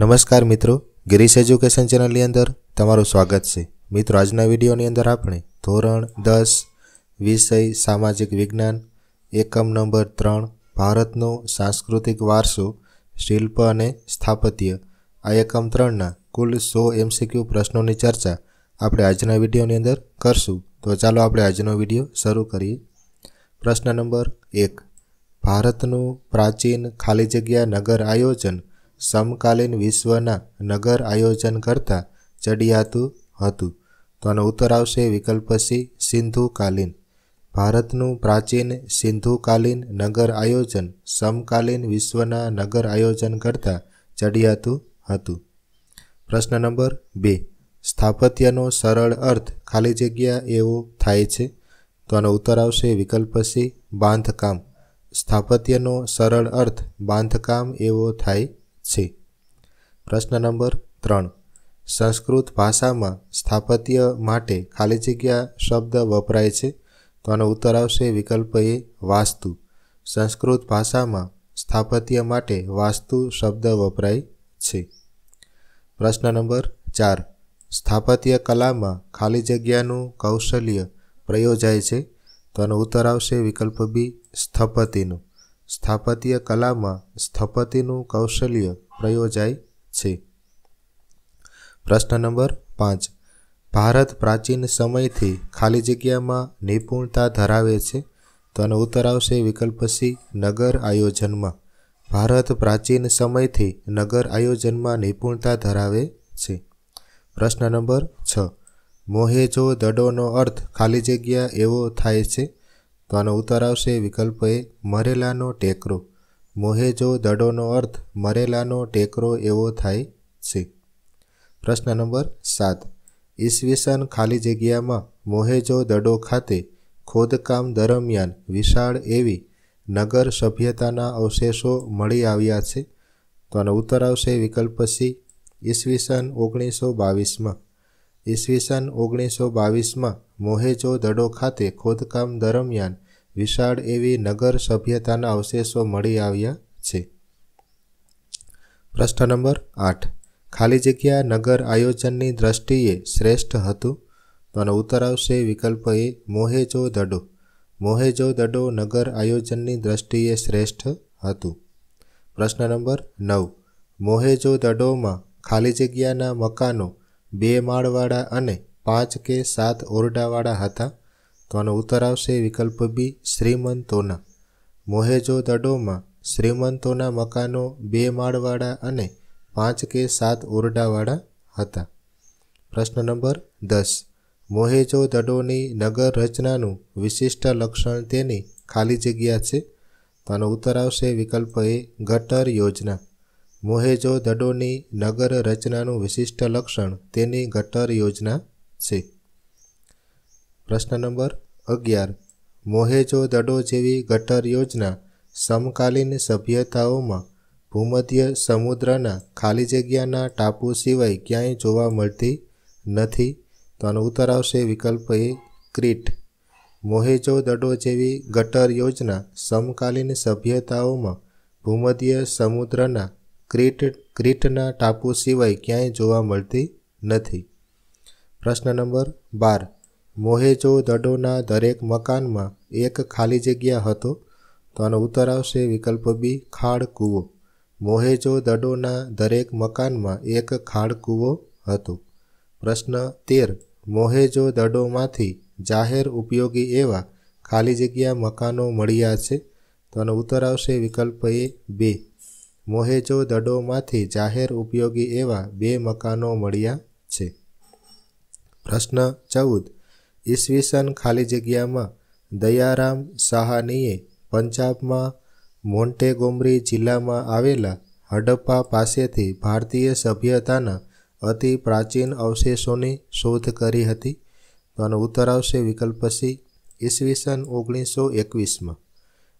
નમસ્કાર મિત્રો ગિરીશ એજ્યુકેશન ચેનલની અંદર તમારું સ્વાગત છે મિત્રો આજના વિડીયોની અંદર આપણે ધોરણ દસ વિષય સામાજિક વિજ્ઞાન એકમ નંબર ત્રણ ભારતનો સાંસ્કૃતિક વારસો શિલ્પ અને સ્થાપત્ય આ એકમ ત્રણના કુલ સો એમસીક્યુ પ્રશ્નોની ચર્ચા આપણે આજના વિડીયોની અંદર કરશું તો ચાલો આપણે આજનો વિડીયો શરૂ કરીએ પ્રશ્ન નંબર એક ભારતનું પ્રાચીન ખાલી જગ્યા નગર આયોજન સમકાલીન વિશ્વના નગર આયોજન કરતાં ચડિયાતું હતું તો આનો ઉત્તર આવશે વિકલ્પ સી સિંધુકાલીન ભારતનું પ્રાચીન સિંધુકાલીન નગર આયોજન સમકાલીન વિશ્વના નગર આયોજન કરતાં ચડિયાતું હતું પ્રશ્ન નંબર બે સ્થાપત્યનો સરળ અર્થ ખાલી જગ્યા એવો થાય છે તો આનો ઉત્તર આવશે વિકલ્પ સી બાંધકામ સ્થાપત્યનો સરળ અર્થ બાંધકામ એવો થાય છે પ્રશ્ન નંબર ત્રણ સંસ્કૃત ભાષામાં સ્થાપત્ય માટે ખાલી જગ્યા શબ્દ વપરાય છે તો આનો ઉત્તર આવશે વિકલ્પ એ વાસ્તુ સંસ્કૃત ભાષામાં સ્થાપત્ય માટે વાસ્તુ શબ્દ વપરાય છે પ્રશ્ન નંબર ચાર સ્થાપત્ય કલામાં ખાલી જગ્યાનું કૌશલ્ય પ્રયોજાય છે તો આનો ઉત્તર આવશે વિકલ્પ બી સ્થપતિનું સ્થાપત્ય કલામાં સ્થપતિનું કૌશલ્ય પ્રયોજાય છે પ્રશ્ન નંબર પાંચ ભારત પ્રાચીન સમયથી ખાલી જગ્યામાં નિપુણતા ધરાવે છે તો આનો ઉત્તર આવશે વિકલ્પ સી નગર આયોજનમાં ભારત પ્રાચીન સમયથી નગર આયોજનમાં નિપુણતા ધરાવે છે પ્રશ્ન નંબર છ મોહેજો દડોનો અર્થ ખાલી જગ્યા એવો થાય છે તો આનો ઉત્તર આવશે વિકલ્પ એ મરેલાનો ટેકરો મોહેજો દડોનો અર્થ મરેલાનો ટેકરો એવો થાય છે પ્રશ્ન નંબર સાત ઈસવીસન ખાલી જગ્યામાં મોહેજો દડો ખાતે ખોદકામ દરમિયાન વિશાળ એવી નગર સભ્યતાના અવશેષો મળી આવ્યા છે તો આનો ઉત્તર આવશે વિકલ્પ સી ઈસવીસન ઓગણીસો બાવીસમાં ઈસવીસન ઓગણીસો બાવીસમાં મોહેજો દડો ખાતે ખોદકામ દરમિયાન વિશાળ એવી નગર સભ્યતાના અવશેષો મળી આવ્યા છે પ્રશ્ન નંબર આઠ ખાલી જગ્યા નગર આયોજનની દ્રષ્ટિએ શ્રેષ્ઠ હતું તો આનો ઉત્તર આવશે વિકલ્પ એ મોહેજો દડો મોહેજો દડો નગર આયોજનની દ્રષ્ટિએ શ્રેષ્ઠ હતું પ્રશ્ન નંબર નવ મોહેજો દડોમાં ખાલી જગ્યાના મકાનો બે માળવાળા અને પાંચ કે સાત ઓરડાવાળા હતા તો આનો ઉત્તર આવશે વિકલ્પ બી શ્રીમંતોના મોહેજો દડોમાં શ્રીમંતોના મકાનો બે માળવાળા અને પાંચ કે સાત ઓરડાવાળા હતા પ્રશ્ન નંબર દસ મોહેજો દડોની નગર રચનાનું વિશિષ્ટ લક્ષણ તેની ખાલી જગ્યા છે તો આનો ઉત્તર આવશે વિકલ્પ એ ગટર યોજના મોહેજો દડોની નગર રચનાનું વિશિષ્ટ લક્ષણ તેની ગટર યોજના છે પ્રશ્ન નંબર અગિયાર મોહેજો દડો જેવી ગટર યોજના સમકાલીન સભ્યતાઓમાં ભૂમધ્ય સમુદ્રના ખાલી જગ્યાના ટાપુ સિવાય ક્યાંય જોવા મળતી નથી તો આનો ઉત્તર આવશે વિકલ્પ એ ક્રીટ મોહેજો દડો જેવી ગટર યોજના સમકાલીન સભ્યતાઓમાં ભૂમધ્ય સમુદ્રના ક્રિટ ક્રિટના ટાપુ સિવાય ક્યાંય જોવા મળતી નથી પ્રશ્ન નંબર બાર મોહેજો દડોના દરેક મકાનમાં એક ખાલી જગ્યા હતો તો આનો ઉત્તર આવશે વિકલ્પ બી ખાડ કૂવો મોહેજો દડોના દરેક મકાનમાં એક ખાડ કૂવો હતો પ્રશ્ન તેર મોહેજો દડોમાંથી જાહેર ઉપયોગી એવા ખાલી જગ્યા મકાનો મળ્યા છે તો આનો ઉત્તર આવશે વિકલ્પ એ બે મોહેજો દડોમાંથી જાહેર ઉપયોગી એવા બે મકાનો મળ્યા છે પ્રશ્ન ચૌદ ઈસવીસન ખાલી જગ્યામાં દયારામ સાહાનીએ પંજાબમાં મોન્ટેગોમરી જિલ્લામાં આવેલા હડપ્પા પાસેથી ભારતીય સભ્યતાના અતિ પ્રાચીન અવશેષોની શોધ કરી હતી તો આનો ઉત્તર આવશે વિકલ્પ સી ઈસવીસન ઓગણીસો એકવીસમાં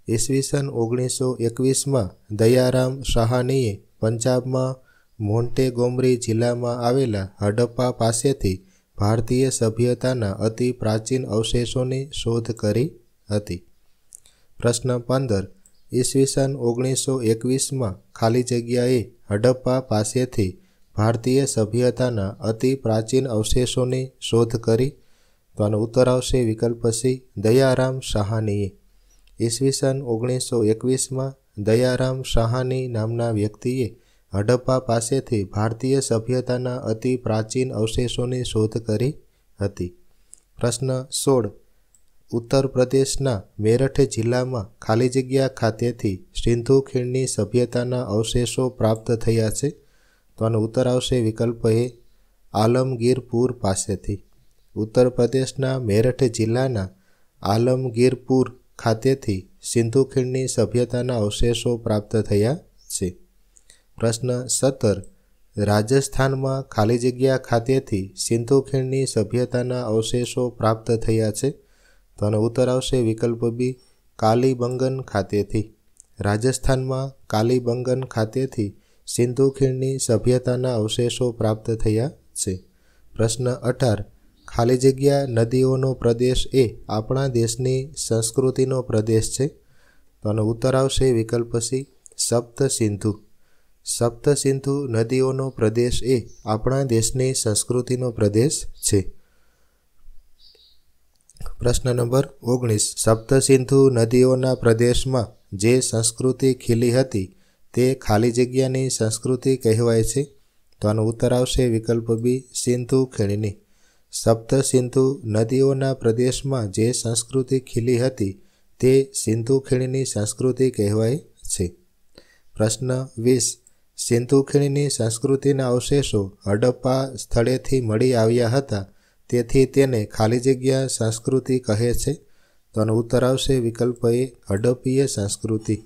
ઈસવીસન ઓગણીસો એકવીસમાં દયારામ સાહાનીએ પંજાબમાં મોન્ટેગોમરી જિલ્લામાં આવેલા હડપ્પા પાસેથી ભારતીય સભ્યતાના અતિ પ્રાચીન અવશેષોની શોધ કરી હતી પ્રશ્ન પંદર ઈસવીસન ઓગણીસો એકવીસમાં ખાલી જગ્યાએ હડપ્પા પાસેથી ભારતીય સભ્યતાના અતિ પ્રાચીન અવશેષોની શોધ કરી તો આનો ઉત્તર આવશે વિકલ્પ સી દયારામ સાહાનીએ ઈસવીસન ઓગણીસો એકવીસમાં દયારામ શાહાની નામના વ્યક્તિએ હડપ્પા પાસેથી ભારતીય સભ્યતાના અતિ પ્રાચીન અવશેષોની શોધ કરી હતી પ્રશ્ન સોળ ઉત્તર પ્રદેશના મેરઠ જિલ્લામાં ખાલી જગ્યા ખાતેથી સિંધુ ખીણની સભ્યતાના અવશેષો પ્રાપ્ત થયા છે તો આનો ઉત્તર આવશે વિકલ્પ એ આલમગીરપુર પાસેથી ઉત્તર પ્રદેશના મેરઠ જિલ્લાના આલમગીરપુર ખાતેથી સિંધુ ખીણની સભ્યતાના અવશેષો પ્રાપ્ત થયા છે પ્રશ્ન સત્તર રાજસ્થાનમાં ખાલી જગ્યા ખાતેથી સિંધુ ખીણની સભ્યતાના અવશેષો પ્રાપ્ત થયા છે તો આનો ઉત્તર આવશે વિકલ્પ બી કાલીબંગન ખાતેથી રાજસ્થાનમાં કાલીબંગન ખાતેથી સિંધુ ખીણની સભ્યતાના અવશેષો પ્રાપ્ત થયા છે પ્રશ્ન અઢાર ખાલી જગ્યા નદીઓનો પ્રદેશ એ આપણા દેશની સંસ્કૃતિનો પ્રદેશ છે તો આનો ઉત્તર આવશે વિકલ્પ સી સપ્ત સિંધુ સપ્ત સિંધુ નદીઓનો પ્રદેશ એ આપણા દેશની સંસ્કૃતિનો પ્રદેશ છે પ્રશ્ન નંબર ઓગણીસ સપ્તસિંધુ નદીઓના પ્રદેશમાં જે સંસ્કૃતિ ખીલી હતી તે ખાલી જગ્યાની સંસ્કૃતિ કહેવાય છે તો આનો ઉત્તર આવશે વિકલ્પ બી સિંધુ ખીણની સપ્ત સિંધુ નદીઓના પ્રદેશમાં જે સંસ્કૃતિ ખીલી હતી તે સિંધુ ખીણની સંસ્કૃતિ કહેવાય છે પ્રશ્ન વીસ સિંધુ ખીણની સંસ્કૃતિના અવશેષો હડપ્પા સ્થળેથી મળી આવ્યા હતા તેથી તેને ખાલી જગ્યા સંસ્કૃતિ કહે છે તો ઉત્તર આવશે વિકલ્પ એ હડપ્પીય સંસ્કૃતિ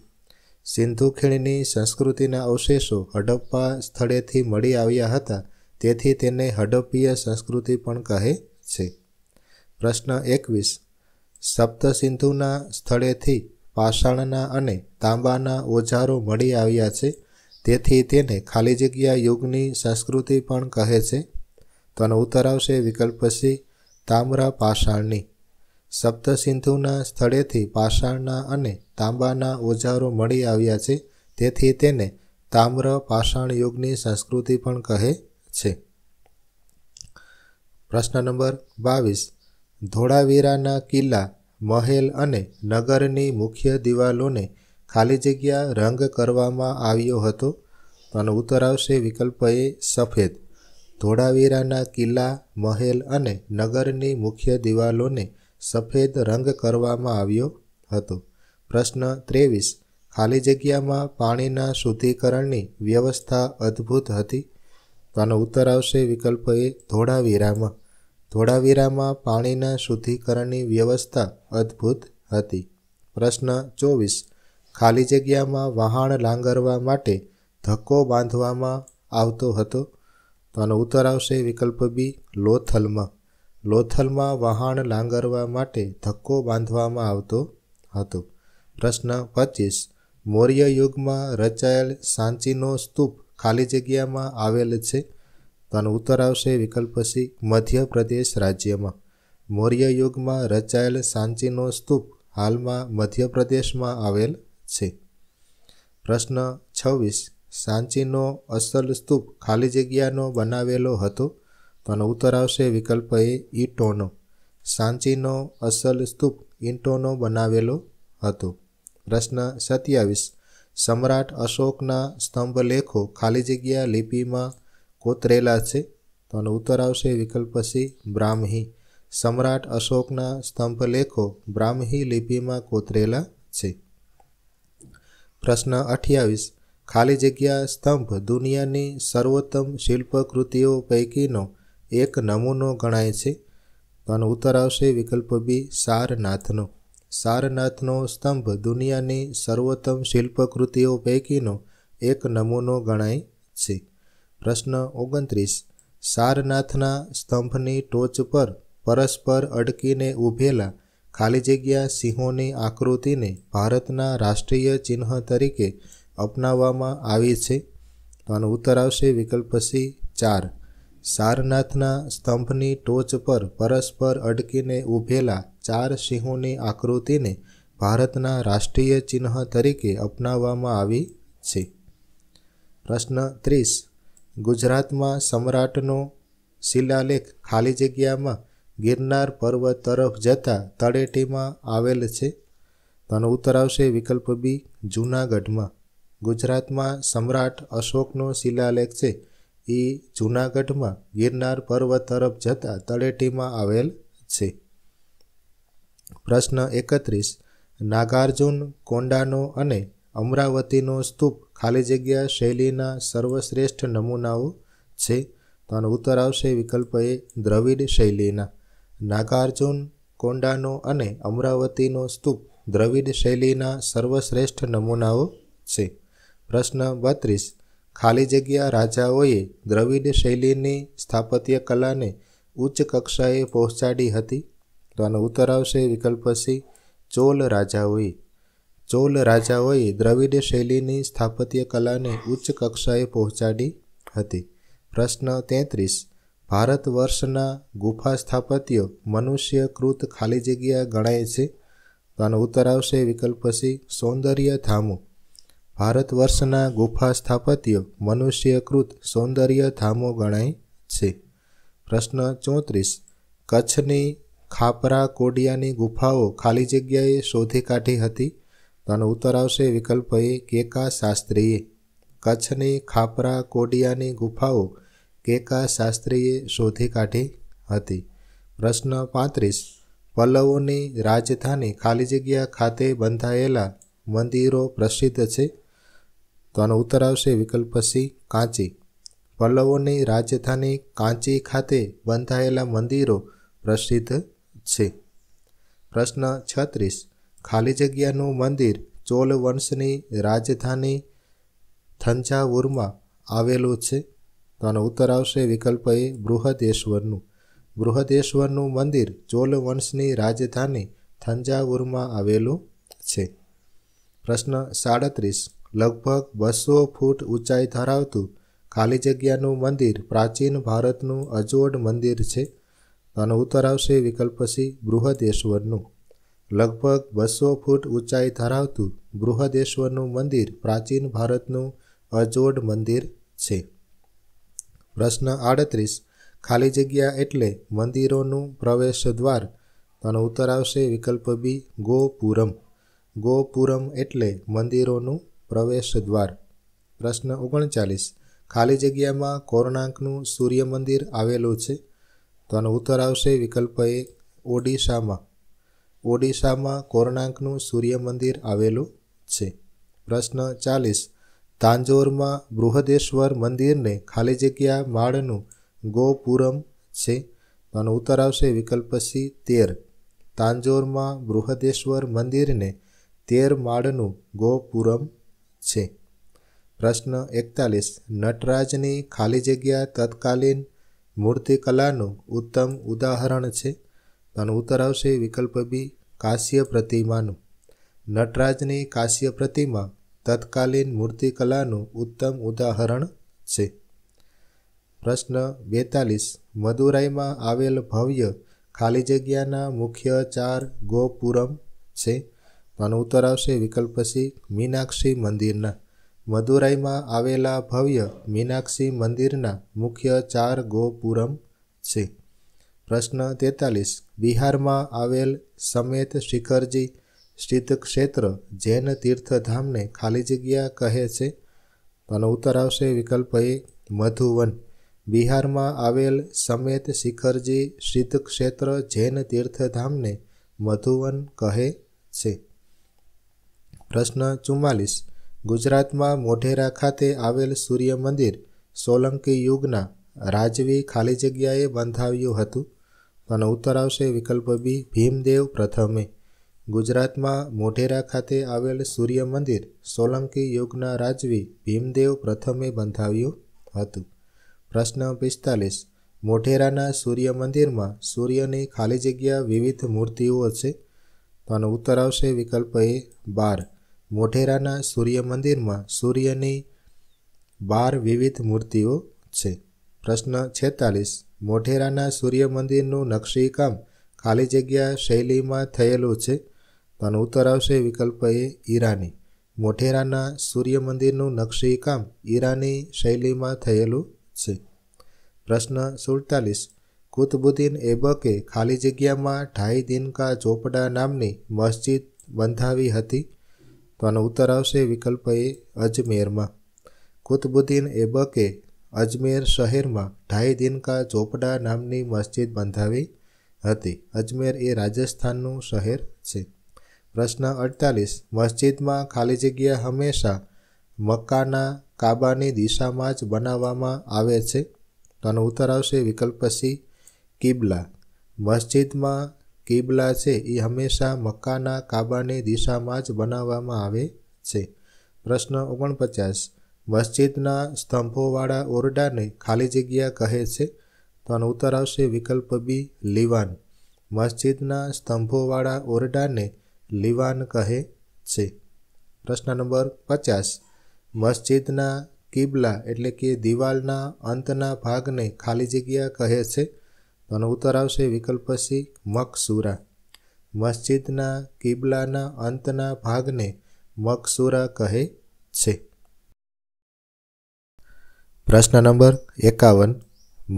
સિંધુ ખીણની સંસ્કૃતિના અવશેષો હડપ્પા સ્થળેથી મળી આવ્યા હતા તેથી તેને હડપ્પીય સંસ્કૃતિ પણ કહે છે પ્રશ્ન એકવીસ સપ્તસિંધુના સ્થળેથી પાષાણના અને તાંબાના ઓજારો મળી આવ્યા છે તેથી તેને ખાલી જગ્યા યુગની સંસ્કૃતિ પણ કહે છે તો આનો ઉત્તર આવશે વિકલ્પ સી તામ્રા પાષાણની સપ્તસિંધુના સ્થળેથી પાષાણના અને તાંબાના ઓજારો મળી આવ્યા છે તેથી તેને તામ્ર પાષાણ યુગની સંસ્કૃતિ પણ કહે છે પ્રશ્ન નંબર બાવીસ ધોળાવીરાના કિલ્લા મહેલ અને નગરની મુખ્ય દિવાલોને ખાલી જગ્યા રંગ કરવામાં આવ્યો હતો અને ઉત્તર આવશે વિકલ્પ એ સફેદ ધોળાવીરાના કિલ્લા મહેલ અને નગરની મુખ્ય દિવાલોને સફેદ રંગ કરવામાં આવ્યો હતો પ્રશ્ન ત્રેવીસ ખાલી જગ્યામાં પાણીના શુદ્ધિકરણની વ્યવસ્થા અદ્ભુત હતી તો આનો ઉત્તર આવશે વિકલ્પ એ ધોળાવીરામાં ધોળાવીરામાં પાણીના શુદ્ધિકરણની વ્યવસ્થા અદ્ભુત હતી પ્રશ્ન ચોવીસ ખાલી જગ્યામાં વહાણ લાંગરવા માટે ધક્કો બાંધવામાં આવતો હતો તો આનો ઉત્તર આવશે વિકલ્પ બી લોથલમાં લોથલમાં વહાણ લાંગરવા માટે ધક્કો બાંધવામાં આવતો હતો પ્રશ્ન પચીસ મૌર્ય યુગમાં રચાયેલ સાંચીનો સ્તૂપ ખાલી જગ્યામાં આવેલ છે તો ઉત્તર આવશે વિકલ્પ સી મધ્યપ્રદેશ રાજ્યમાં મૌર્ય યુગમાં રચાયેલ સાંચીનો સ્તૂપ હાલમાં મધ્યપ્રદેશમાં આવેલ છે પ્રશ્ન છવ્વીસ સાંચીનો અસલ સ્તૂપ ખાલી જગ્યાનો બનાવેલો હતો તો ઉત્તર આવશે વિકલ્પ એ ઇટોનો સાંચીનો અસલ સ્તૂપ ઈંટોનો બનાવેલો હતો પ્રશ્ન સત્યાવીસ સમ્રાટ અશોકના સ્તંભલેખો ખાલી જગ્યા લિપિમાં કોતરેલા છે તો આનો ઉત્તર આવશે વિકલ્પ સી બ્રાહ્મી સમ્રાટ અશોકના સ્તંભલેખો બ્રાહ્મી લિપિમાં કોતરેલા છે પ્રશ્ન અઠ્યાવીસ ખાલી જગ્યા સ્તંભ દુનિયાની સર્વોત્તમ શિલ્પકૃતિઓ પૈકીનો એક નમૂનો ગણાય છે તો આનો ઉત્તર આવશે વિકલ્પ બી સારનાથનો સારનાથનો સ્તંભ દુનિયાની સર્વોત્તમ શિલ્પકૃતિઓ પૈકીનો એક નમૂનો ગણાય છે પ્રશ્ન ઓગણત્રીસ સારનાથના સ્તંભની ટોચ પર પરસ્પર અડકીને ઊભેલા ખાલી જગ્યા સિંહોની આકૃતિને ભારતના રાષ્ટ્રીય ચિહ્ન તરીકે અપનાવવામાં આવી છે તો આનો ઉત્તર આવશે વિકલ્પ સી ચાર સારનાથના સ્તંભની ટોચ પર પરસ્પર અડકીને ઊભેલા ચાર સિંહોની આકૃતિને ભારતના રાષ્ટ્રીય ચિહ્ન તરીકે અપનાવવામાં આવી છે પ્રશ્ન ત્રીસ ગુજરાતમાં સમ્રાટનો શિલાલેખ ખાલી જગ્યામાં ગિરનાર પર્વત તરફ જતા તળેટીમાં આવેલ છે તેનો ઉત્તર આવશે વિકલ્પ બી જૂનાગઢમાં ગુજરાતમાં સમ્રાટ અશોકનો શિલાલેખ છે એ જૂનાગઢમાં ગિરનાર પર્વત તરફ જતા તળેટીમાં આવેલ છે પ્રશ્ન એકત્રીસ નાગાર્જુન કોંડાનો અને અમરાવતીનો સ્તૂપ ખાલી જગ્યા શૈલીના સર્વશ્રેષ્ઠ નમૂનાઓ છે તો આનો ઉત્તર આવશે વિકલ્પ એ દ્રવિડ શૈલીના નાગાર્જુન કોંડાનો અને અમરાવતીનો સ્તૂપ દ્રવિડ શૈલીના સર્વશ્રેષ્ઠ નમૂનાઓ છે પ્રશ્ન બત્રીસ ખાલી જગ્યા રાજાઓએ દ્રવિડ શૈલીની સ્થાપત્ય કલાને ઉચ્ચ કક્ષાએ પહોંચાડી હતી તો આનો ઉત્તર આવશે વિકલ્પ સી ચોલ રાજાઓએ ચોલ રાજાઓએ દ્રવિડ શૈલીની સ્થાપત્ય કલાને ઉચ્ચ કક્ષાએ પહોંચાડી હતી પ્રશ્ન તેત્રીસ ભારત વર્ષના ગુફા સ્થાપત્યો મનુષ્યકૃત ખાલી જગ્યા ગણાય છે તો આનો ઉત્તર આવશે વિકલ્પ સી સૌંદર્ય ધામું ભારત વર્ષના ગુફા સ્થાપત્ય મનુષ્યકૃત સૌંદર્ય ધામો ગણાય છે પ્રશ્ન ચોત્રીસ કચ્છની ખાપરા કોડિયાની ગુફાઓ ખાલી જગ્યાએ શોધી કાઢી હતી તેનો ઉત્તર આવશે વિકલ્પ એ કેકા શાસ્ત્રીએ કચ્છની ખાપરા કોડિયાની ગુફાઓ કેકા શાસ્ત્રીએ શોધી કાઢી હતી પ્રશ્ન પાંત્રીસ પલ્લવોની રાજધાની ખાલી જગ્યા ખાતે બંધાયેલા મંદિરો પ્રસિદ્ધ છે તો આનો ઉત્તર આવશે વિકલ્પ સી કાંચી પલ્લવોની રાજધાની કાંચી ખાતે બંધાયેલા મંદિરો પ્રસિદ્ધ છે પ્રશ્ન છત્રીસ ખાલી જગ્યાનું મંદિર ચોલ વંશની રાજધાની થંજાવુરમાં આવેલું છે તો આનો ઉત્તર આવશે વિકલ્પ એ બૃહદેશ્વરનું બૃહદેશ્વરનું મંદિર ચોલ વંશની રાજધાની થંજાવુરમાં આવેલું છે પ્રશ્ન સાડત્રીસ લગભગ બસો ફૂટ ઊંચાઈ ધરાવતું ખાલી જગ્યાનું મંદિર પ્રાચીન ભારતનું અજોડ મંદિર છે અને ઉત્તર આવશે વિકલ્પ સી બૃહદેશ્વરનું લગભગ બસો ફૂટ ઊંચાઈ ધરાવતું બૃહદેશ્વરનું મંદિર પ્રાચીન ભારતનું અજોડ મંદિર છે પ્રશ્ન આડત્રીસ ખાલી જગ્યા એટલે મંદિરોનું પ્રવેશ દ્વાર તેનો ઉત્તર આવશે વિકલ્પ બી ગોપુરમ ગોપુરમ એટલે મંદિરોનું પ્રવેશ દ્વાર પ્રશ્ન ઓગણચાલીસ ખાલી જગ્યામાં કોર્ણાંકનું સૂર્ય મંદિર આવેલું છે તો આનો ઉત્તર આવશે વિકલ્પ એ ઓડિશામાં ઓડિશામાં કોર્ણાંકનું સૂર્ય મંદિર આવેલું છે પ્રશ્ન ચાલીસ તાંજોરમાં બૃહદેશ્વર મંદિરને ખાલી જગ્યા માળનું ગોપુરમ છે આનો ઉત્તર આવશે વિકલ્પ સી તેર તાંજોરમાં બૃહદેશ્વર મંદિરને તેર માળનું ગોપુરમ છે પ્રશ્ન એકતાલીસ નટરાજની ખાલી જગ્યા તત્કાલીન મૂર્તિકલાનું ઉત્તમ ઉદાહરણ છે અને ઉત્તર આવશે વિકલ્પ બી કાશ્ય પ્રતિમાનું નટરાજની કાશ્ય પ્રતિમા તત્કાલીન મૂર્તિકલાનું ઉત્તમ ઉદાહરણ છે પ્રશ્ન બેતાલીસ મદુરાઈમાં આવેલ ભવ્ય ખાલી જગ્યાના મુખ્ય ચાર ગોપુરમ છે આનો ઉત્તર આવશે વિકલ્પ સી મીનાક્ષી મંદિરના મદુરાઈમાં આવેલા ભવ્ય મીનાક્ષી મંદિરના મુખ્ય ચાર ગોપુરમ છે પ્રશ્ન તેતાલીસ બિહારમાં આવેલ સમેત શિખરજી સ્થિત ક્ષેત્ર જૈન તીર્થધામને ખાલી જગ્યા કહે છે આનો ઉત્તર આવશે વિકલ્પ એ મધુવન બિહારમાં આવેલ સમેત શિખરજી સ્થિત ક્ષેત્ર જૈન તીર્થધામને મધુવન કહે છે પ્રશ્ન ચુમ્માલીસ ગુજરાતમાં મોઢેરા ખાતે આવેલ સૂર્ય મંદિર સોલંકી યુગના રાજવી ખાલી જગ્યાએ બંધાવ્યું હતું અને ઉત્તર આવશે વિકલ્પ બી ભીમદેવ પ્રથમે ગુજરાતમાં મોઢેરા ખાતે આવેલ સૂર્ય મંદિર સોલંકી યુગના રાજવી ભીમદેવ પ્રથમે બંધાવ્યું હતું પ્રશ્ન પિસ્તાલીસ મોઢેરાના સૂર્ય મંદિરમાં સૂર્યની ખાલી જગ્યા વિવિધ મૂર્તિઓ છે તો ઉત્તર આવશે વિકલ્પ એ બાર મોઢેરાના સૂર્ય મંદિરમાં સૂર્યની બાર વિવિધ મૂર્તિઓ છે પ્રશ્ન છેતાલીસ મોઢેરાના સૂર્ય મંદિરનું નકશીકામ ખાલી જગ્યા શૈલીમાં થયેલું છે તેનો ઉત્તર આવશે વિકલ્પ એ ઈરાની મોઢેરાના સૂર્ય મંદિરનું નકશીકામ ઈરાની શૈલીમાં થયેલું છે પ્રશ્ન સુડતાલીસ કુતબુદ્દીન એબકે ખાલી જગ્યામાં ઢાઈ દિન કા ચોપડા નામની મસ્જિદ બંધાવી હતી તો આનો ઉત્તર આવશે વિકલ્પ એ અજમેરમાં કુતબુદ્દીન એબકે અજમેર શહેરમાં ઢાઈ દિનકા કા ચોપડા નામની મસ્જિદ બંધાવી હતી અજમેર એ રાજસ્થાનનું શહેર છે પ્રશ્ન અડતાલીસ મસ્જિદમાં ખાલી જગ્યા હંમેશા મક્કાના કાબાની દિશામાં જ બનાવવામાં આવે છે તો આનો ઉત્તર આવશે વિકલ્પ સી કિબલા મસ્જિદમાં કિબલા છે એ હંમેશા મક્કાના કાબાની દિશામાં જ બનાવવામાં આવે છે પ્રશ્ન ઓગણપચાસ મસ્જિદના સ્તંભોવાળા ઓરડાને ખાલી જગ્યા કહે છે તો આનો ઉત્તર આવશે વિકલ્પ બી લીવાન મસ્જિદના સ્તંભોવાળા ઓરડાને લીવાન કહે છે પ્રશ્ન નંબર પચાસ મસ્જિદના કિબલા એટલે કે દિવાલના અંતના ભાગને ખાલી જગ્યા કહે છે તો ઉત્તર આવશે વિકલ્પ સી મકસુરા મસ્જિદના કિબલાના અંતના ભાગને મકસુરા કહે છે પ્રશ્ન નંબર એકાવન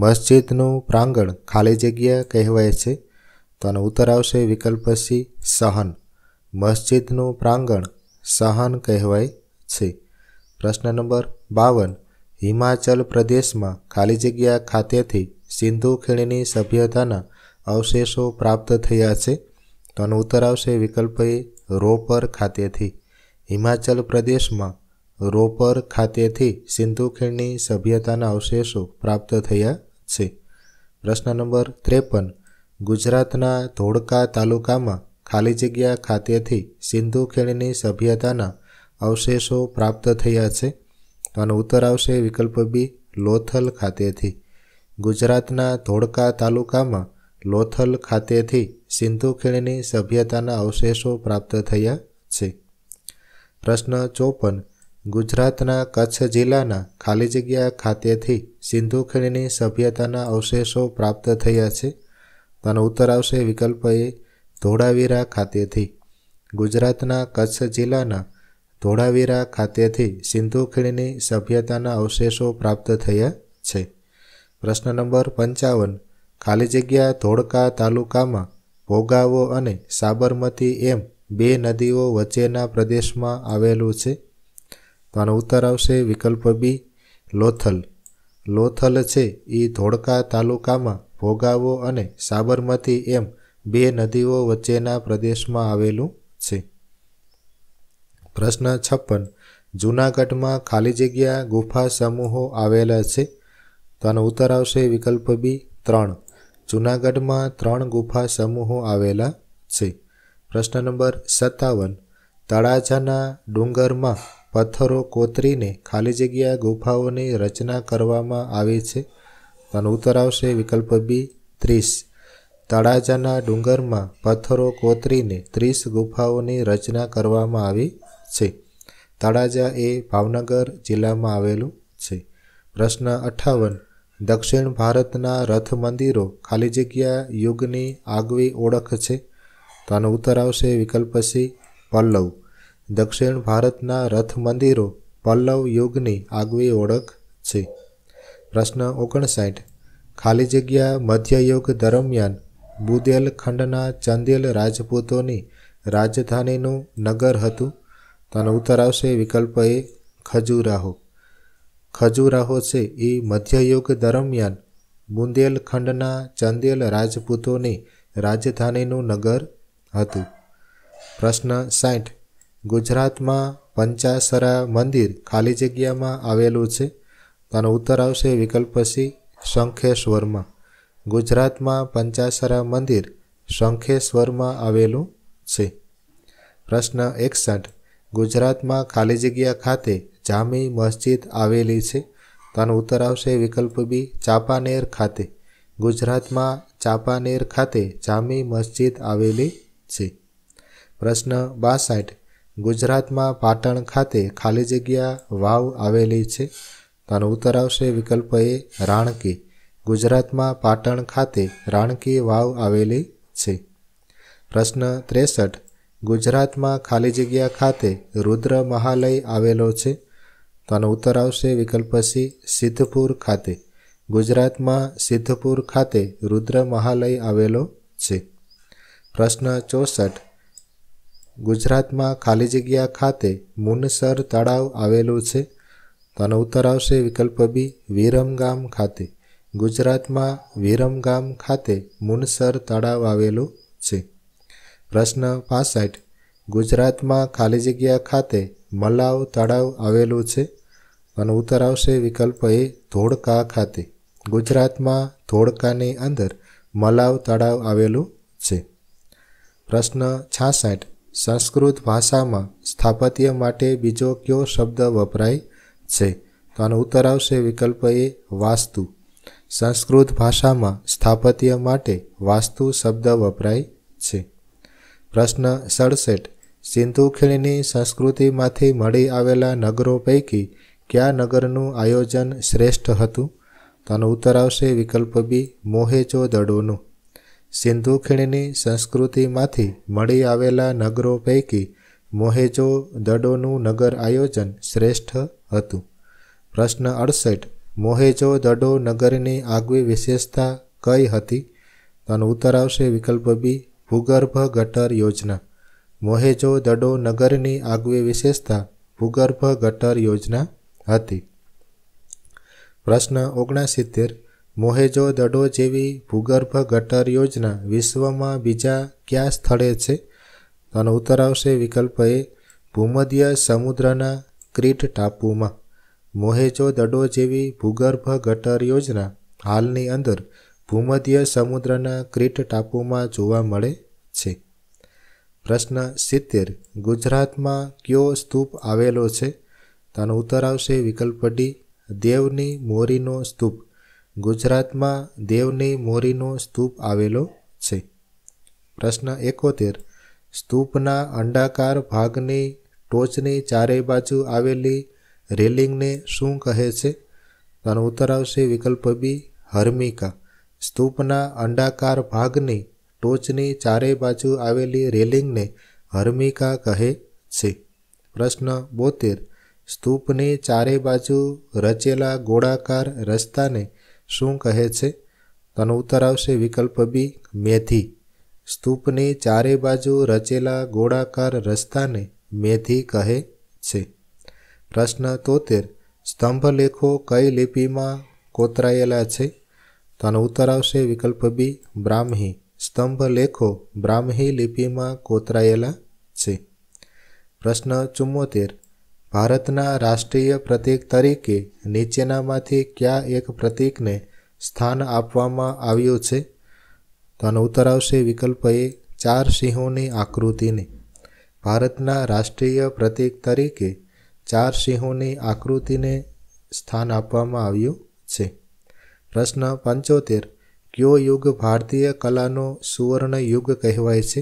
મસ્જિદનું પ્રાંગણ ખાલી જગ્યા કહેવાય છે તો આનો ઉત્તર આવશે વિકલ્પ સી સહન મસ્જિદનું પ્રાંગણ સહન કહેવાય છે પ્રશ્ન નંબર બાવન હિમાચલ પ્રદેશમાં ખાલી જગ્યા ખાતેથી સિંધુ ખીણની સભ્યતાના અવશેષો પ્રાપ્ત થયા છે તો ઉત્તર આવશે વિકલ્પ રોપર ખાતેથી હિમાચલ પ્રદેશમાં રોપર ખાતેથી સિંધુ ખીણની સભ્યતાના અવશેષો પ્રાપ્ત થયા છે પ્રશ્ન નંબર ત્રેપન ગુજરાતના ધોળકા તાલુકામાં ખાલી જગ્યા ખાતેથી સિંધુ ખીણની સભ્યતાના અવશેષો પ્રાપ્ત થયા છે તો આનો ઉત્તર આવશે વિકલ્પ બી લોથલ ખાતેથી ગુજરાતના ધોળકા તાલુકામાં લોથલ ખાતેથી સિંધુ ખીણની સભ્યતાના અવશેષો પ્રાપ્ત થયા છે પ્રશ્ન ચોપન ગુજરાતના કચ્છ જિલ્લાના ખાલી જગ્યા ખાતેથી સિંધુ ખીણની સભ્યતાના અવશેષો પ્રાપ્ત થયા છે તેનો ઉત્તર આવશે વિકલ્પ એ ધોળાવીરા ખાતેથી ગુજરાતના કચ્છ જિલ્લાના ધોળાવીરા ખાતેથી સિંધુ ખીણની સભ્યતાના અવશેષો પ્રાપ્ત થયા છે પ્રશ્ન નંબર પંચાવન ખાલી જગ્યા ધોળકા તાલુકામાં ભોગાવો અને સાબરમતી એમ બે નદીઓ વચ્ચેના પ્રદેશમાં આવેલું છે તો આનો ઉત્તર આવશે વિકલ્પ બી લોથલ લોથલ છે એ ધોળકા તાલુકામાં ભોગાવો અને સાબરમતી એમ બે નદીઓ વચ્ચેના પ્રદેશમાં આવેલું છે પ્રશ્ન છપ્પન જૂનાગઢમાં ખાલી જગ્યા ગુફા સમૂહો આવેલા છે તો આનો ઉત્તર આવશે વિકલ્પ બી ત્રણ જૂનાગઢમાં ત્રણ ગુફા સમૂહો આવેલા છે પ્રશ્ન નંબર સત્તાવન તળાજાના ડુંગરમાં પથ્થરો કોતરીને ખાલી જગ્યા ગુફાઓની રચના કરવામાં આવી છે તેનો ઉત્તર આવશે વિકલ્પ બી ત્રીસ તળાજાના ડુંગરમાં પથ્થરો કોતરીને ત્રીસ ગુફાઓની રચના કરવામાં આવી છે તળાજા એ ભાવનગર જિલ્લામાં આવેલું છે પ્રશ્ન અઠાવન દક્ષિણ ભારતના રથ મંદિરો ખાલી જગ્યા યુગની આગવી ઓળખ છે તો આનો ઉત્તર આવશે વિકલ્પ સી પલ્લવ દક્ષિણ ભારતના રથ મંદિરો પલ્લવ યુગની આગવી ઓળખ છે પ્રશ્ન ઓગણસાઠ ખાલી જગ્યા મધ્યયુગ દરમિયાન બુદેલખંડના ચંદેલ રાજપૂતોની રાજધાનીનું નગર હતું તો આનો ઉત્તર આવશે વિકલ્પ એ ખજુરાહો ખજુરાહો છે એ મધ્યયુગ દરમિયાન બુંદેલખંડના ચંદેલ રાજપૂતોની રાજધાનીનું નગર હતું પ્રશ્ન સાઠ ગુજરાતમાં પંચાસરા મંદિર ખાલી જગ્યામાં આવેલું છે તેનો ઉત્તર આવશે વિકલ્પ સી શંખેશ્વરમાં ગુજરાતમાં પંચાસરા મંદિર શંખેશ્વરમાં આવેલું છે પ્રશ્ન એકસઠ ગુજરાતમાં ખાલી જગ્યા ખાતે જામી મસ્જિદ આવેલી છે તો ઉત્તર આવશે વિકલ્પ બી ચાંપાનેર ખાતે ગુજરાતમાં ચાંપાનેર ખાતે જામી મસ્જિદ આવેલી છે પ્રશ્ન બાસઠ ગુજરાતમાં પાટણ ખાતે ખાલી જગ્યા વાવ આવેલી છે તો ઉત્તર આવશે વિકલ્પ એ રાણકી ગુજરાતમાં પાટણ ખાતે રાણકી વાવ આવેલી છે પ્રશ્ન ત્રેસઠ ગુજરાતમાં ખાલી જગ્યા ખાતે રુદ્ર મહાલય આવેલો છે તો આનો ઉત્તર આવશે વિકલ્પ સી સિદ્ધપુર ખાતે ગુજરાતમાં સિદ્ધપુર ખાતે રુદ્ર મહાલય આવેલો છે પ્રશ્ન ચોસઠ ગુજરાતમાં ખાલી જગ્યા ખાતે મુનસર તળાવ આવેલું છે તો આનો ઉત્તર આવશે વિકલ્પ બી વિરમગામ ખાતે ગુજરાતમાં વિરમગામ ખાતે મુનસર તળાવ આવેલું છે પ્રશ્ન પાસઠ ગુજરાતમાં ખાલી જગ્યા ખાતે મલાવ તળાવ આવેલું છે અને ઉત્તર આવશે વિકલ્પ એ ધોળકા ખાતે ગુજરાતમાં ધોળકાની અંદર મલાવ તળાવ આવેલું છે પ્રશ્ન છાસઠ સંસ્કૃત ભાષામાં સ્થાપત્ય માટે બીજો કયો શબ્દ વપરાય છે તો આનો ઉત્તર આવશે વિકલ્પ એ વાસ્તુ સંસ્કૃત ભાષામાં સ્થાપત્ય માટે વાસ્તુ શબ્દ વપરાય છે પ્રશ્ન સડસઠ સિંધુખીણની સંસ્કૃતિમાંથી મળી આવેલા નગરો પૈકી કયા નગરનું આયોજન શ્રેષ્ઠ હતું તેનો ઉત્તર આવશે વિકલ્પ બી મોહેજો દડોનું સિંધુ સંસ્કૃતિમાંથી મળી આવેલા નગરો પૈકી મોહેજો દડોનું નગર આયોજન શ્રેષ્ઠ હતું પ્રશ્ન અડસઠ મોહેજો દડો નગરની આગવી વિશેષતા કઈ હતી તેનો ઉત્તર આવશે વિકલ્પ બી ભૂગર્ભ ગટર યોજના મોહેજો દડો નગરની આગવી વિશેષતા ભૂગર્ભ ગટર યોજના હતી પ્રશ્ન ઓગણસિત્તેર મોહેજો દડો જેવી ભૂગર્ભ ગટર યોજના વિશ્વમાં બીજા ક્યાં સ્થળે છે તેનો ઉત્તર આવશે વિકલ્પ એ ભૂમધ્ય સમુદ્રના ક્રીટ ટાપુમાં મોહેજો દડો જેવી ભૂગર્ભ ગટર યોજના હાલની અંદર ભૂમધ્ય સમુદ્રના ક્રીટ ટાપુમાં જોવા મળે છે પ્રશ્ન સિત્તેર ગુજરાતમાં કયો સ્તૂપ આવેલો છે તેનો ઉત્તર આવશે વિકલ્પ ડી દેવની મોરીનો સ્તૂપ ગુજરાતમાં દેવની મોરીનો સ્તૂપ આવેલો છે પ્રશ્ન એકોતેર સ્તૂપના અંડાકાર ભાગની ટોચની ચારેય બાજુ આવેલી રેલિંગને શું કહે છે તેનો ઉત્તર આવશે વિકલ્પ બી હર્મિકા સ્તૂપના અંડાકાર ભાગની ટોચની ચારે બાજુ આવેલી રેલિંગને હર્મિકા કહે છે પ્રશ્ન બોતેર સ્તૂપની ચારે બાજુ રચેલા ગોળાકાર રસ્તાને શું કહે છે તેનો ઉત્તર આવશે વિકલ્પ બી મેથી સ્તૂપની ચારે બાજુ રચેલા ગોળાકાર રસ્તાને મેથી કહે છે પ્રશ્ન તોતેર સ્તંભલેખો કઈ લિપિમાં કોતરાયેલા છે તેનો ઉત્તર આવશે વિકલ્પ બી બ્રાહ્મી સ્તંભ લેખો બ્રાહ્મી લિપિમાં કોતરાયેલા છે પ્રશ્ન ચુમ્મોતેર ભારતના રાષ્ટ્રીય પ્રતીક તરીકે નીચેનામાંથી ક્યાં એક પ્રતીકને સ્થાન આપવામાં આવ્યું છે તો આનો ઉત્તર આવશે વિકલ્પ એ ચાર સિંહોની આકૃતિને ભારતના રાષ્ટ્રીય પ્રતીક તરીકે ચાર સિંહોની આકૃતિને સ્થાન આપવામાં આવ્યું છે પ્રશ્ન પંચોતેર કયો યુગ ભારતીય કલાનો સુવર્ણ યુગ કહેવાય છે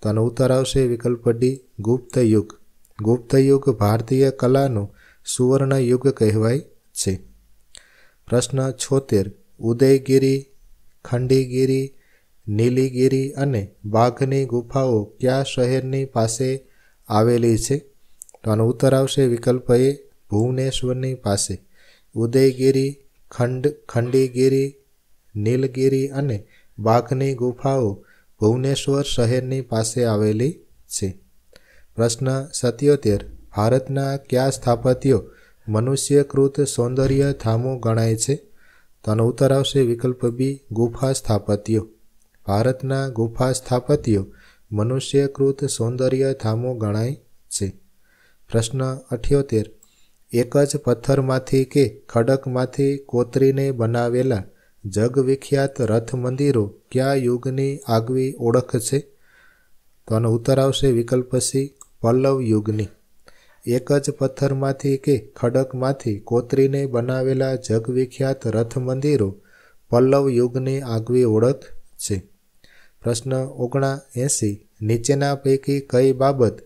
તો આનો ઉત્તર આવશે વિકલ્પ ડી ગુપ્ત યુગ ગુપ્ત યુગ ભારતીય કલાનો સુવર્ણ યુગ કહેવાય છે પ્રશ્ન છોતેર ઉદયગીરી ખંડીગીરી નીલીગીરી અને બાઘની ગુફાઓ કયા શહેરની પાસે આવેલી છે તો આનો ઉત્તર આવશે વિકલ્પ એ ભુવનેશ્વરની પાસે ઉદયગીરી ખંડ ખંડીગીરી નીલગિરી અને બાઘની ગુફાઓ ભુવનેશ્વર શહેરની પાસે આવેલી છે પ્રશ્ન સત્યોતેર ભારતના કયા સ્થાપત્યો મનુષ્યકૃત સૌંદર્ય ધામો ગણાય છે તેનો ઉત્તર આવશે વિકલ્પ બી ગુફા સ્થાપત્યો ભારતના ગુફા સ્થાપત્યો મનુષ્યકૃત સૌંદર્ય ધામો ગણાય છે પ્રશ્ન અઠ્યોતેર એક જ પથ્થરમાંથી કે ખડકમાંથી કોતરીને બનાવેલા જગવિખ્યાત રથ મંદિરો કયા યુગની આગવી ઓળખ છે તો આનો ઉત્તર આવશે વિકલ્પ સી પલ્લવ યુગની એક જ પથ્થરમાંથી કે ખડકમાંથી કોતરીને બનાવેલા જગવિખ્યાત રથ મંદિરો પલ્લવ યુગની આગવી ઓળખ છે પ્રશ્ન ઓગણા એંસી નીચેના પૈકી કઈ બાબત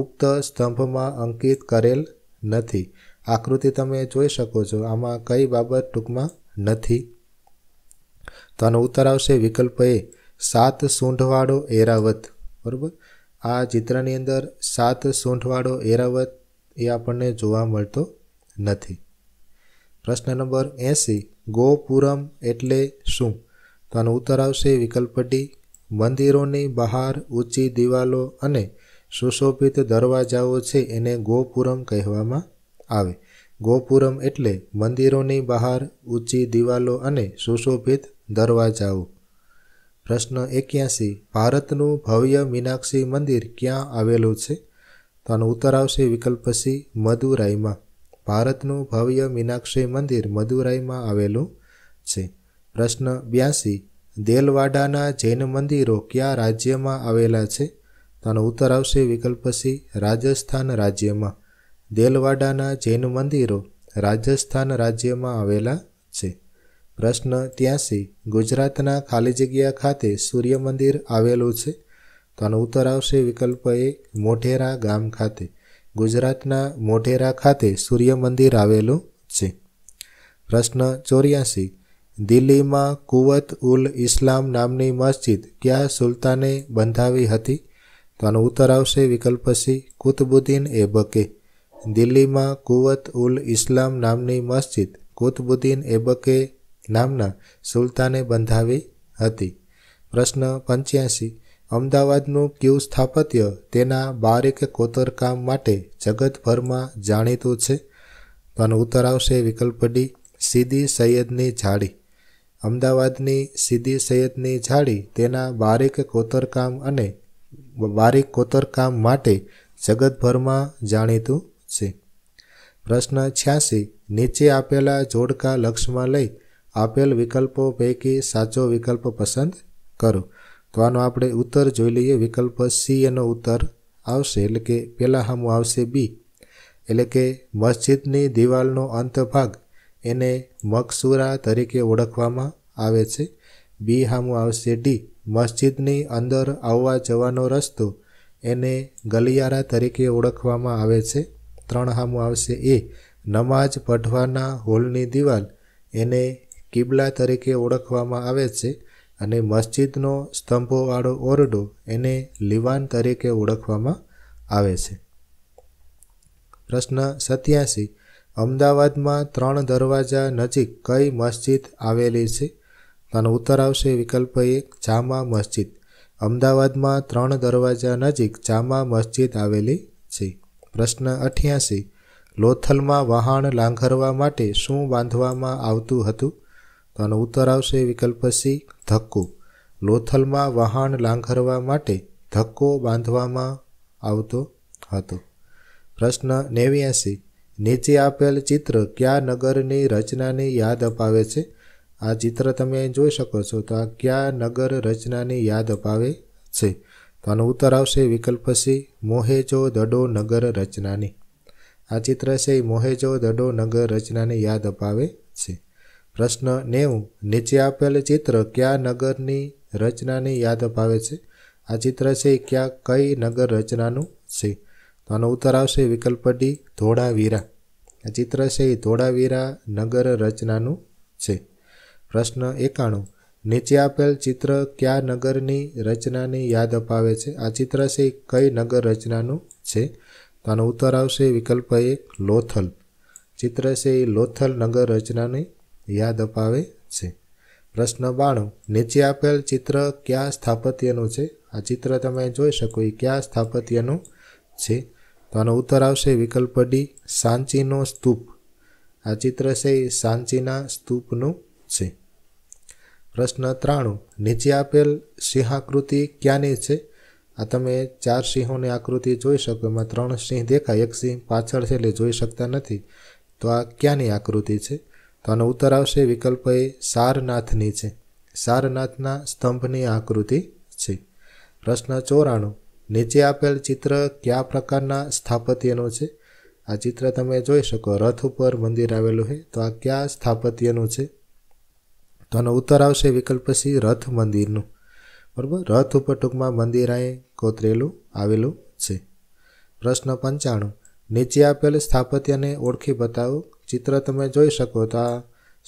ઉક્ત સ્તંભમાં અંકિત કરેલ નથી આકૃતિ તમે જોઈ શકો છો આમાં કઈ બાબત ટૂંકમાં નથી તો ઉત્તર આવશે વિકલ્પ એ સાત સૂંઢવાળો એરાવત બરાબર આ ચિત્રની અંદર સાત સૂંઢવાળો એરાવત એ આપણને જોવા મળતો નથી પ્રશ્ન નંબર એંસી ગોપુરમ એટલે શું તો ઉત્તર આવશે વિકલ્પ ડી મંદિરોની બહાર ઊંચી દિવાલો અને સુશોભિત દરવાજાઓ છે એને ગોપુરમ કહેવામાં આવે ગોપુરમ એટલે મંદિરોની બહાર ઊંચી દિવાલો અને સુશોભિત દરવાજાઓ પ્રશ્ન એક્યાસી ભારતનું ભવ્ય મીનાક્ષી મંદિર ક્યાં આવેલું છે તો આનો ઉત્તર આવશે વિકલ્પ સી મદુરાઈમાં ભારતનું ભવ્ય મીનાક્ષી મંદિર મદુરાઈમાં આવેલું છે પ્રશ્ન બ્યાસી દેલવાડાના જૈન મંદિરો ક્યાં રાજ્યમાં આવેલા છે તો આનો ઉત્તર આવશે વિકલ્પ સી રાજસ્થાન રાજ્યમાં દેલવાડાના જૈન મંદિરો રાજસ્થાન રાજ્યમાં આવેલા છે પ્રશ્ન ત્યાંસી ગુજરાતના ખાલી જગ્યા ખાતે સૂર્ય મંદિર આવેલું છે તો આનો ઉત્તર આવશે વિકલ્પ એ મોઢેરા ગામ ખાતે ગુજરાતના મોઢેરા ખાતે સૂર્ય મંદિર આવેલું છે પ્રશ્ન ચોર્યાસી દિલ્હીમાં કુવત ઉલ ઇસ્લામ નામની મસ્જિદ ક્યાં સુલતાને બંધાવી હતી તો આનો ઉત્તર આવશે વિકલ્પ સી કુતબુદ્દીન એબકે દિલ્હીમાં કુવત ઉલ ઇસ્લામ નામની મસ્જિદ કુતબુદ્દીન એબકે નામના સુલતાને બંધાવી હતી પ્રશ્ન પંચ્યાસી અમદાવાદનું ક્યુ સ્થાપત્ય તેના બારીક કોતરકામ માટે જગતભરમાં જાણીતું છે તો ઉત્તર આવશે વિકલ્પ ડી સીદી સૈયદની જાળી અમદાવાદની સીદી સૈયદની જાળી તેના બારીક કોતરકામ અને બારીક કોતરકામ માટે જગતભરમાં જાણીતું છે પ્રશ્ન છ્યાસી નીચે આપેલા જોડકા લક્ષમાં લઈ આપેલ વિકલ્પો પૈકી સાચો વિકલ્પ પસંદ કરો તો આનો આપણે ઉત્તર જોઈ લઈએ વિકલ્પ સી એનો ઉત્તર આવશે એટલે કે પહેલાં હામું આવશે બી એટલે કે મસ્જિદની દિવાલનો અંતભાગ એને મકસુરા તરીકે ઓળખવામાં આવે છે બી હામું આવશે ડી મસ્જિદની અંદર આવવા જવાનો રસ્તો એને ગલિયારા તરીકે ઓળખવામાં આવે છે ત્રણ હામું આવશે એ નમાજ પઢવાના હોલની દિવાલ એને કિબલા તરીકે ઓળખવામાં આવે છે અને મસ્જિદનો સ્તંભોવાળો ઓરડો એને લિવાન તરીકે ઓળખવામાં આવે છે પ્રશ્ન સત્યાસી અમદાવાદમાં ત્રણ દરવાજા નજીક કઈ મસ્જિદ આવેલી છે તેનો ઉત્તર આવશે વિકલ્પ એક જામા મસ્જિદ અમદાવાદમાં ત્રણ દરવાજા નજીક જામા મસ્જિદ આવેલી છે પ્રશ્ન અઠ્યાસી લોથલમાં વહાણ લાંઘરવા માટે શું બાંધવામાં આવતું હતું તો આનો ઉત્તર આવશે વિકલ્પ સી ધક્કો લોથલમાં વહાણ લાંઘરવા માટે ધક્કો બાંધવામાં આવતો હતો પ્રશ્ન નેવ્યાસી નીચે આપેલ ચિત્ર કયા નગરની રચનાની યાદ અપાવે છે આ ચિત્ર તમે જોઈ શકો છો તો આ કયા નગર રચનાની યાદ અપાવે છે તો ઉત્તર આવશે વિકલ્પ સી મોહેજો દડો નગર રચનાની આ ચિત્ર છે મોહેજો દડો નગર રચનાની યાદ અપાવે છે પ્રશ્ન નેવું નીચે આપેલ ચિત્ર કયા નગરની રચનાની યાદ અપાવે છે આ ચિત્ર છે ક્યાં કઈ નગર રચનાનું છે તો ઉત્તર આવશે વિકલ્પ ડી ધોળાવીરા આ ચિત્ર છે ધોળાવીરા નગર રચનાનું છે પ્રશ્ન એકાણું નીચે આપેલ ચિત્ર કયા નગરની રચનાની યાદ અપાવે છે આ ચિત્ર છે કઈ નગર રચનાનું છે તો આનો ઉત્તર આવશે વિકલ્પ એક લોથલ ચિત્ર છે એ લોથલ નગર રચનાની યાદ અપાવે છે પ્રશ્ન બાણું નીચે આપેલ ચિત્ર કયા સ્થાપત્યનું છે આ ચિત્ર તમે જોઈ શકો એ કયા સ્થાપત્યનું છે તો આનો ઉત્તર આવશે વિકલ્પ ડી સાંચીનો સ્તૂપ આ ચિત્ર છે એ સાંચીના સ્તૂપનું છે પ્રશ્ન ત્રાણું નીચે આપેલ સિંહ આકૃતિ ક્યાંની છે આ તમે ચાર સિંહોની આકૃતિ જોઈ શકો એમાં ત્રણ સિંહ દેખાય એક સિંહ પાછળ છે એટલે જોઈ શકતા નથી તો આ ક્યાંની આકૃતિ છે તો આનો ઉત્તર આવશે વિકલ્પ એ સારનાથની છે સારનાથના સ્તંભની આકૃતિ છે પ્રશ્ન ચોરાણું નીચે આપેલ ચિત્ર કયા પ્રકારના સ્થાપત્યનું છે આ ચિત્ર તમે જોઈ શકો રથ ઉપર મંદિર આવેલું છે તો આ કયા સ્થાપત્યનું છે તો આનો ઉત્તર આવશે વિકલ્પ સી રથ મંદિરનું બરાબર રથ ઉપર ટૂંકમાં મંદિર અહીં કોતરેલું આવેલું છે પ્રશ્ન પંચાણું નીચે આપેલ સ્થાપત્યને ઓળખી બતાવો ચિત્ર તમે જોઈ શકો તો આ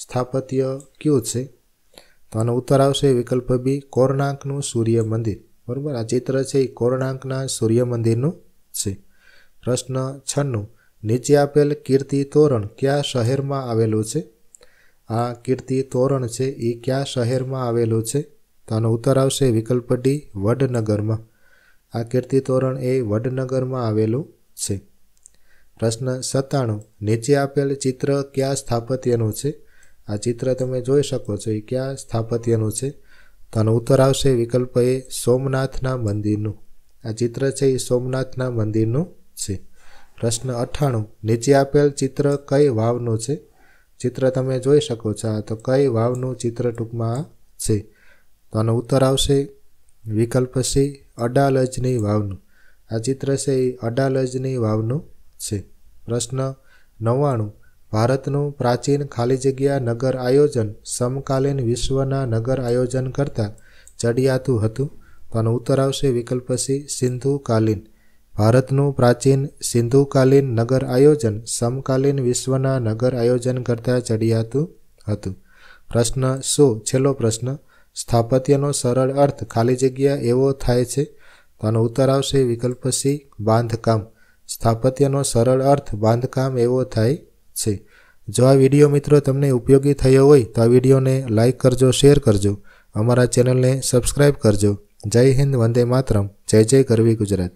સ્થાપત્ય કયું છે તો આનો ઉત્તર આવશે વિકલ્પ બી કોર્ણાંકનું સૂર્ય મંદિર બરાબર આ ચિત્ર છે એ કોર્ણાંકના સૂર્ય મંદિરનું છે પ્રશ્ન છન્નું નીચે આપેલ કીર્તિ તોરણ કયા શહેરમાં આવેલું છે આ કીર્તિ તોરણ છે એ ક્યાં શહેરમાં આવેલું છે તો આનો ઉત્તર આવશે વિકલ્પ ડી વડનગરમાં આ કીર્તિ તોરણ એ વડનગરમાં આવેલું છે પ્રશ્ન સત્તાણું નીચે આપેલ ચિત્ર કયા સ્થાપત્યનું છે આ ચિત્ર તમે જોઈ શકો છો એ ક્યાં સ્થાપત્યનું છે તો આનો ઉત્તર આવશે વિકલ્પ એ સોમનાથના મંદિરનું આ ચિત્ર છે એ સોમનાથના મંદિરનું છે પ્રશ્ન અઠ્ઠાણું નીચે આપેલ ચિત્ર કઈ વાવનું છે ચિત્ર તમે જોઈ શકો છો તો કઈ વાવનું ચિત્ર ટૂંકમાં છે તો આનો ઉત્તર આવશે વિકલ્પ સી અડાલજની વાવનું આ ચિત્ર છે એ અડાલજની વાવનું છે પ્રશ્ન નવ્વાણું ભારતનું પ્રાચીન ખાલી જગ્યા નગર આયોજન સમકાલીન વિશ્વના નગર આયોજન કરતાં ચડિયાતું હતું તો આનો ઉત્તર આવશે વિકલ્પ સી સિંધુકાલીન ભારતનું પ્રાચીન સિંધુકાલીન નગર આયોજન સમકાલીન વિશ્વના નગર આયોજન કરતાં ચડિયાતું હતું પ્રશ્ન શું છેલ્લો પ્રશ્ન સ્થાપત્યનો સરળ અર્થ ખાલી જગ્યા એવો થાય છે તો ઉત્તર આવશે વિકલ્પ સી બાંધકામ સ્થાપત્યનો સરળ અર્થ બાંધકામ એવો થાય છે જો આ વિડીયો મિત્રો તમને ઉપયોગી થયો હોય તો આ વિડીયોને લાઇક કરજો શેર કરજો અમારા ચેનલને સબસ્ક્રાઈબ કરજો જય હિન્દ વંદે માતરમ જય જય કરવી ગુજરાત